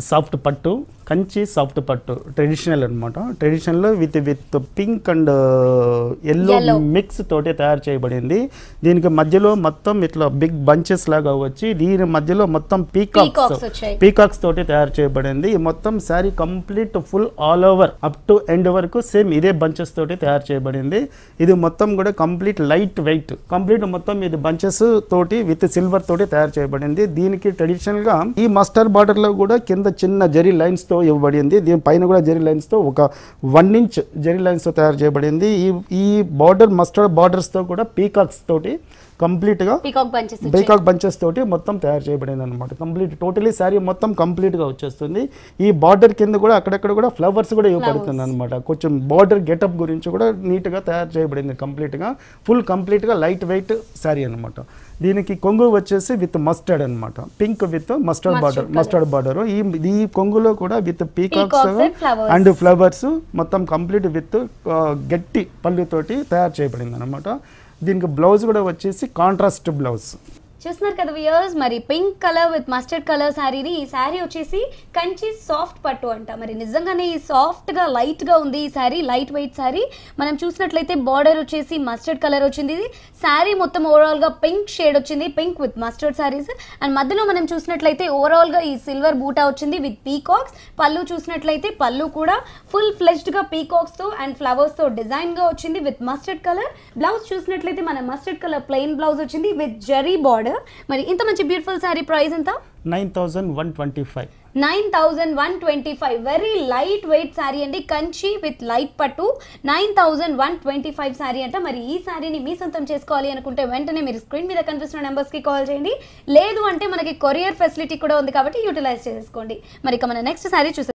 soft pattu Kanchi soft పట్టు traditional అనమాట traditional with with pink and yellow mix తోటి తయారు చేయబడింది దీనికి మధ్యలో మొత్తం ఇట్లా బిగ్ బంచెస్ లాగా వచ్చి దీని మధ్యలో మొత్తం పీకాక్స్ పీకాక్స్ తోటి తయారు చేయబడింది మొత్తం sari complete full all over up to end వరకు సేమ్ ఇదే బంచెస్ తోటి తయారు చేయబడింది ఇది మొత్తం కూడా కంప్లీట్ లైట్ వెయిట్ కంప్లీట్ మొత్తం ఇది బంచెస్ తోటి విత్ సిల్వర్ తోటి తయారు చేయబడింది దీనికి ట్రెడిషనల్ గా ఈ మస్టర్ లో కూడా కింద చిన్న జరి లైన్స్ తో ఇవ్వబడింది దీనిపైన కూడా జెరీ లైన్స్తో ఒక వన్ ఇంచ్ జెరీ లైన్స్తో తయారు చేయబడింది ఈ ఈ బార్డర్ మస్టర్డ్ బార్డర్స్తో కూడా పీకాక్స్ తోటి కంప్లీట్గా పీకాక్ బంచెస్ బంచెస్ తోటి మొత్తం తయారు చేయబడింది అనమాట కంప్లీట్ టోటలీ శారీ మొత్తం కంప్లీట్గా వచ్చేస్తుంది ఈ బార్డర్ కింద కూడా అక్కడక్కడ కూడా ఫ్లవర్స్ కూడా ఇవ్వబడుతుంది అనమాట కొంచెం బార్డర్ గెటప్ గురించి కూడా నీట్గా తయారు చేయబడింది కంప్లీట్గా ఫుల్ కంప్లీట్గా లైట్ వెయిట్ శారీ అనమాట దీనికి కొంగు వచ్చేసి విత్ మస్టర్డ్ అనమాట pink with mustard border mustard border ఈ ఈ కొంగులో కూడా విత్ పీకాక్స్ అండ్ ఫ్లవర్స్ మొత్తం కంప్లీట్ విత్ గట్టి పళ్ళుతోటి తయారు చేయబడింది అనమాట దీనికి బ్లౌజ్ కూడా వచ్చేసి కాంట్రాస్ట్ బ్లౌజ్ చూస్తున్నారు కదా వియర్స్ మరి pink colour with mustard colour శారీని ఈ శారీ వచ్చేసి కంచి సాఫ్ట్ పట్టు అంట మరి నిజంగానే ఈ సాఫ్ట్గా లైట్గా ఉంది ఈ శారీ లైట్ వెయిట్ శారీ మనం చూసినట్లయితే బార్డర్ వచ్చేసి మస్టర్డ్ కలర్ వచ్చింది శారీ మొత్తం ఓవరాల్గా పింక్ షేడ్ వచ్చింది pink with mustard saris and మధ్యలో మనం చూసినట్లయితే ఓవరాల్గా ఈ సిల్వర్ బూటా వచ్చింది విత్ పీకాక్స్ పళ్ళు చూసినట్లయితే పళ్ళు కూడా ఫుల్ ఫ్లెజ్డ్గా పీకాక్స్తో అండ్ ఫ్లవర్స్తో డిజైన్గా వచ్చింది విత్ మస్టర్డ్ కలర్ బ్లౌజ్ చూసినట్లయితే మన మస్టర్డ్ కలర్ ప్లెయిన్ బ్లౌజ్ వచ్చింది విత్ జరీ బార్డర్ ఇచ్చాడు మరి ఇంత మంచి బ్యూటిఫుల్ సారీ ప్రైస్ ఎంత nine one twenty five thousand one twenty five very light weight sari అండి కంచి విత్ లైట్ పట్టు nine thousand one twenty five sari అంట మరి ఈ సారీని మీ సొంతం చేసుకోవాలి అనుకుంటే వెంటనే మీరు స్క్రీన్ మీద కనిపిస్తున్న నెంబర్స్కి కాల్ చేయండి లేదు అంటే మనకి కొరియర్ ఫెసిలిటీ కూడా ఉంది కాబట్టి యూటిలైజ్ చేసుకోండి మరి ఇక మన నెక్స్ట్ సారీ చూసే